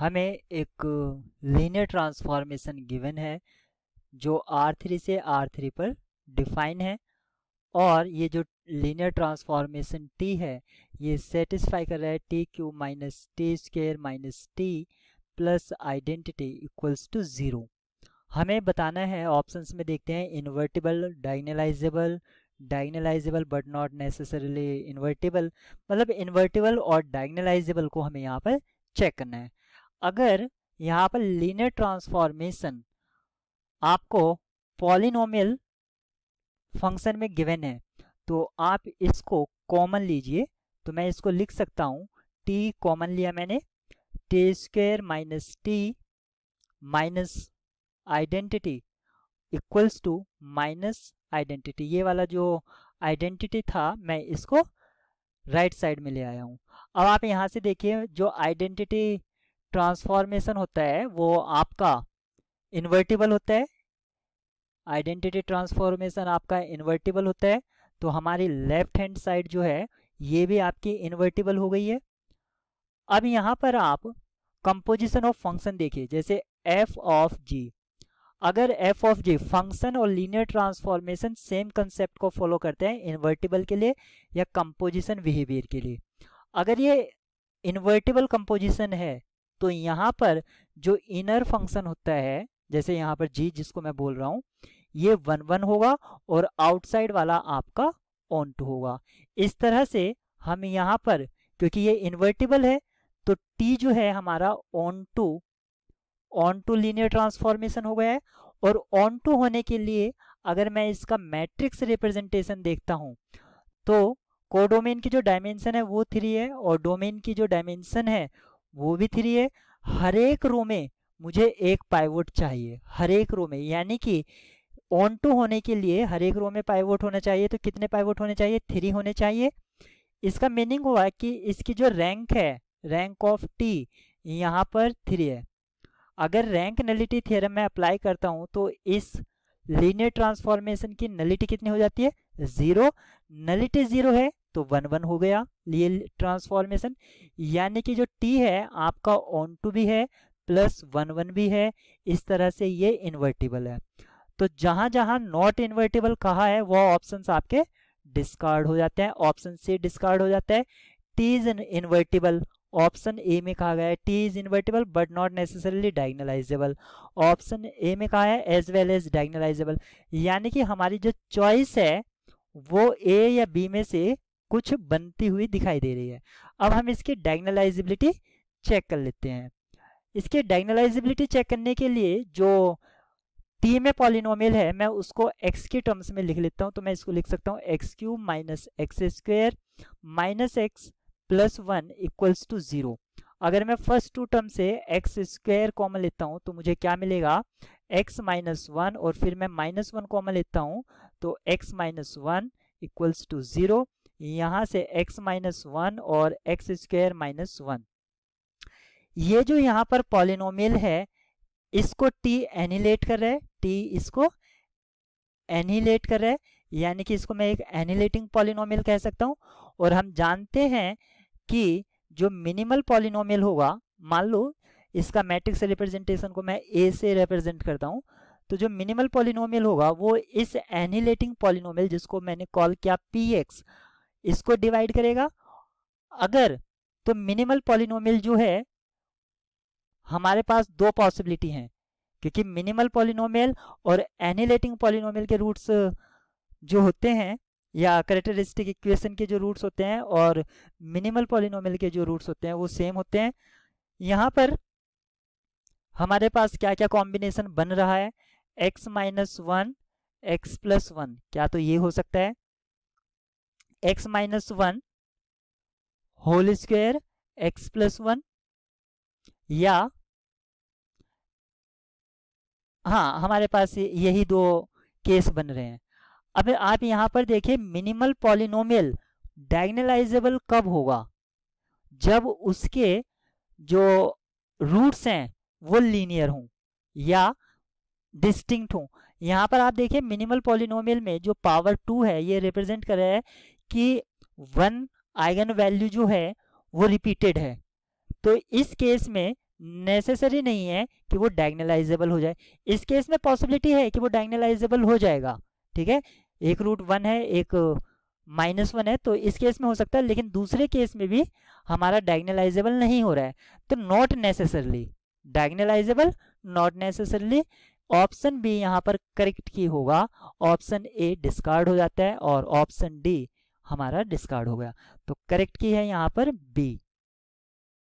हमें एक linear transformation given है जो R3 से R3 पर डिफाइन है और ये जो लीनियर ट्रांसफॉर्मेशन T है ये सेटिस्फाई कर रहा है T cube minus T square minus T plus identity equals to zero हमें बताना है ऑप्शंस में देखते हैं invertible diagonalizable diagonalizable but not necessarily invertible मतलब इन्वर्टिबल और डाइगनलाइजेबल को हमें यहाँ पर चेक करना है अगर यहाँ पर लीनियर ट्रांसफॉर्मेशन आपको पॉलिनोमियल फंक्शन में गिवन है तो आप इसको कॉमन लीजिए तो मैं इसको लिख सकता हूँ टी कॉमन लिया मैंने T square minus T minus identity equals to minus identity ये वाला जो आइडेंटिटी था मैं इसको राइट right साइड में ले आया हूँ अब आप यहाँ से देखिए जो आइडेंटिटी ट्रांसफॉर्मेशन होता है वो आपका इन्वर्टिबल होता है आइडेंटिटी ट्रांसफॉर्मेशन आपका इन्वर्टिबल होता है तो हमारी लेफ्ट हैंड साइड जो है ये भी आपकी इन्वर्टिबल हो गई है अब यहाँ पर आप कंपोजिशन ऑफ फंक्शन देखिए जैसे एफ ऑफ जी अगर एफ ऑफ जी फंक्शन और लीनियर ट्रांसफॉर्मेशन सेम कंसेप्ट को फॉलो करते हैं इन्वर्टिबल के लिए या कंपोजिशन बिहेवियर के लिए अगर ये इन्वर्टिबल कंपोजिशन है तो यहाँ पर जो इनर फंक्शन होता है जैसे यहाँ पर जी जिसको मैं बोल रहा हूँ ये वन वन होगा और आउटसाइड वाला आपका ऑन टू होगा इस तरह से हम यहाँ पर क्योंकि ये इन्वर्टिबल है तो टी जो है हमारा onto onto linear transformation हो गया है और ऑन टू होने के लिए अगर मैं इसका मैट्रिक्स रिप्रेजेंटेशन देखता हूँ तो कोडोमेन की जो डायमेंशन है वो थ्री है और डोमेन की जो डायमेंशन है वो भी थ्री है हर एक रो में मुझे एक पाइवोट चाहिए हर एक रो में यानी कि ऑन टू होने के लिए हर एक रो में पाइवोट होना चाहिए तो कितने पाइवोट होने चाहिए थ्री होने चाहिए इसका मीनिंग हुआ कि इसकी जो रैंक है रैंक ऑफ टी यहाँ पर थ्री है अगर रैंक नलिटी थियरम में अप्लाई करता हूँ तो इस लीनियर ट्रांसफॉर्मेशन की नलिटी कितनी हो जाती है ज़ीरो नलिटी ज़ीरो है तो वन वन हो गया ये ट्रांसफॉर्मेशन यानी कि जो टी है आपका ऑन टू भी है प्लस वन वन भी है इस तरह से ये इन्वर्टिबल है तो जहां जहां नॉट इन्वर्टिबल कहा है वो ऑप्शन आपके डिस्कार्ड हो जाते हैं ऑप्शन सी डिस्कार्ड हो जाता है T is invertible option A में कहा गया है T is invertible but not necessarily diagonalizable option A में कहा है एज वेल एज डायग्नलाइजेबल यानी कि हमारी जो चॉइस है वो ए या बी में से कुछ बनती हुई दिखाई दे रही है अब हम इसकी डायग्नलाइजिबिलिटी चेक कर लेते हैं इसके डायग्नलाइजिबिलिटी चेक करने के लिए जो टी में पॉलिनोमियल है मैं उसको एक्स के टर्म्स में लिख लेता हूँ तो मैं इसको लिख सकता हूँ X cube minus X square minus X plus one equals to zero अगर मैं फर्स्ट टू टर्म से एक्स स्क्वेयर कॉमन लेता हूँ तो मुझे क्या मिलेगा एक्स माइनस वन और फिर मैं माइनस वन कॉमन लेता हूँ तो X minus one equals to zero यहाँ से x माइनस वन और एक्स स्क्वेयर माइनस वन ये जो यहाँ पर पॉलिनोमियल है इसको t एनिलेट कर रहे है t इसको एनिलेट कर रहे है यानी कि इसको मैं एक एनिलेटिंग पॉलिनोमियल कह सकता हूँ और हम जानते हैं कि जो मिनिमल पॉलिनोमियल होगा मान लो इसका मैट्रिक्स रिप्रेजेंटेशन को मैं ए से रिप्रेजेंट करता हूँ तो जो मिनिमल पॉलिनोमियल होगा वो इस एनिलेटिंग पॉलिनोमियल जिसको मैंने कॉल किया पी एक्स इसको डिवाइड करेगा अगर तो मिनिमल पॉलिनोमियल जो है हमारे पास दो पॉसिबिलिटी हैं क्योंकि मिनिमल पॉलिनोमियल और एनिलेटिंग पॉलिनोमियल के रूट्स जो होते हैं या करेक्टरिस्टिक इक्वेशन के जो रूट्स होते हैं और मिनिमल पॉलिनोमियल के जो रूट्स होते हैं वो सेम होते हैं यहाँ पर हमारे पास क्या क्या कॉम्बिनेशन बन रहा है X minus one X plus one क्या तो ये हो सकता है X minus one whole square X plus one या हाँ हमारे पास यही दो केस बन रहे हैं अब आप यहाँ पर देखिए मिनिमल पॉलिनोमियल डायगनलाइजेबल कब होगा जब उसके जो रूट्स हैं वो लीनियर हों या डिस्टिंक्ट हों यहाँ पर आप देखिए मिनिमल पॉलिनोमियल में जो पावर टू है ये रिप्रेजेंट कर रहा है कि वन आइगन वैल्यू जो है वो रिपीटेड है तो इस केस में नेसेसरी नहीं है कि वो डायग्नलाइजेबल हो जाए इस केस में पॉसिबिलिटी है कि वो डायग्नलाइजेबल हो जाएगा ठीक है एक रूट वन है एक माइनस वन है तो इस केस में हो सकता है लेकिन दूसरे केस में भी हमारा डायग्नलाइजेबल नहीं हो रहा है तो not necessarily diagonalizable not necessarily option B यहाँ पर करेक्ट की होगा ऑप्शन ए डिस्कार्ड हो जाता है और ऑप्शन डी हमारा डिस्कार्ड हो गया तो करेक्ट की है यहाँ पर बी